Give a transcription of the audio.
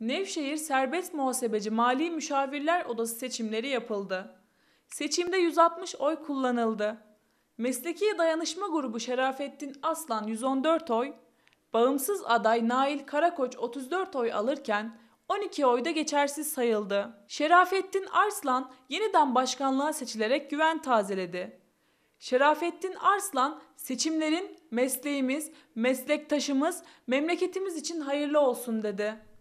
Nevşehir Serbest Muhasebeci Mali Müşavirler Odası seçimleri yapıldı. Seçimde 160 oy kullanıldı. Mesleki Dayanışma Grubu Şerafettin Aslan 114 oy, bağımsız aday Nail Karakoç 34 oy alırken 12 oyda geçersiz sayıldı. Şerafettin Arslan yeniden başkanlığa seçilerek güven tazeledi. Şerafettin Arslan seçimlerin mesleğimiz, meslektaşımız, memleketimiz için hayırlı olsun dedi.